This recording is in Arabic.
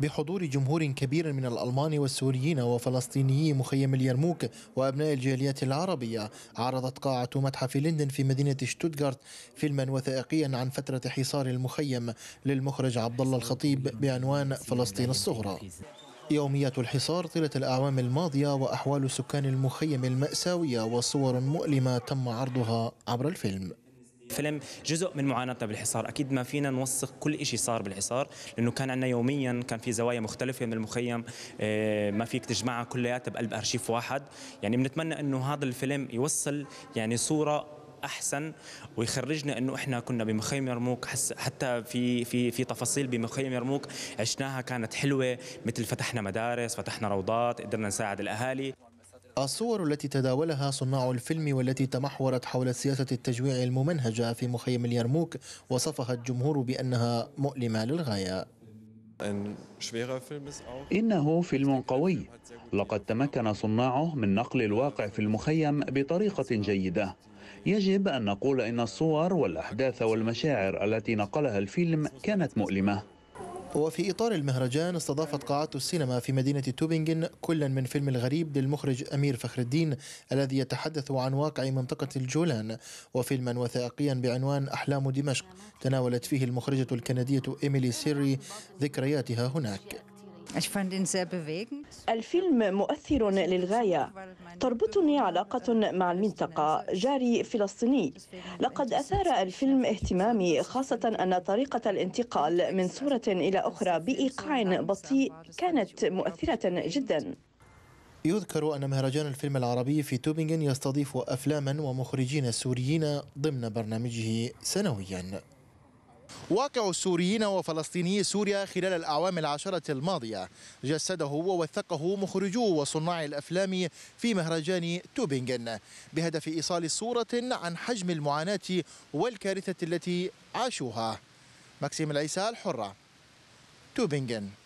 بحضور جمهور كبير من الألمان والسوريين وفلسطيني مخيم اليرموك وأبناء الجاليات العربية عرضت قاعة متحف لندن في مدينة شتوتغارت فيلما وثائقيا عن فترة حصار المخيم للمخرج عبد الله الخطيب بعنوان فلسطين الصغرى يوميات الحصار طيلة الأعوام الماضية وأحوال سكان المخيم المأساوية وصور مؤلمة تم عرضها عبر الفيلم فيلم جزء من معاناتنا بالحصار اكيد ما فينا نوثق كل شيء صار بالحصار لانه كان عندنا يوميا كان في زوايا مختلفه من المخيم آه، ما فيك تجمعها كلياتها بقلب ارشيف واحد يعني بنتمنى انه هذا الفيلم يوصل يعني صوره احسن ويخرجنا انه احنا كنا بمخيم يرموك حتى في في في تفاصيل بمخيم يرموك عشناها كانت حلوه مثل فتحنا مدارس فتحنا روضات قدرنا نساعد الاهالي الصور التي تداولها صناع الفيلم والتي تمحورت حول سياسة التجويع الممنهجة في مخيم اليرموك وصفها الجمهور بأنها مؤلمة للغاية إنه فيلم قوي لقد تمكن صناعه من نقل الواقع في المخيم بطريقة جيدة يجب أن نقول إن الصور والأحداث والمشاعر التي نقلها الفيلم كانت مؤلمة وفي إطار المهرجان استضافت قاعات السينما في مدينة توبنغن كلا من فيلم الغريب للمخرج أمير فخر الدين الذي يتحدث عن واقع منطقة الجولان وفيلما وثائقيا بعنوان أحلام دمشق تناولت فيه المخرجة الكندية إيميلي سيري ذكرياتها هناك الفيلم مؤثر للغاية تربطني علاقة مع المنطقة جاري فلسطيني لقد أثار الفيلم اهتمامي خاصة أن طريقة الانتقال من صورة إلى أخرى بإيقاع بطيء كانت مؤثرة جدا يذكر أن مهرجان الفيلم العربي في توبنغن يستضيف أفلاما ومخرجين سوريين ضمن برنامجه سنويا واقع السوريين وفلسطيني سوريا خلال الأعوام العشرة الماضية جسده ووثقه مخرجو وصناع الأفلام في مهرجان توبينغن بهدف إيصال صورة عن حجم المعاناة والكارثة التي عاشوها مكسيم العيسى الحرة توبينغن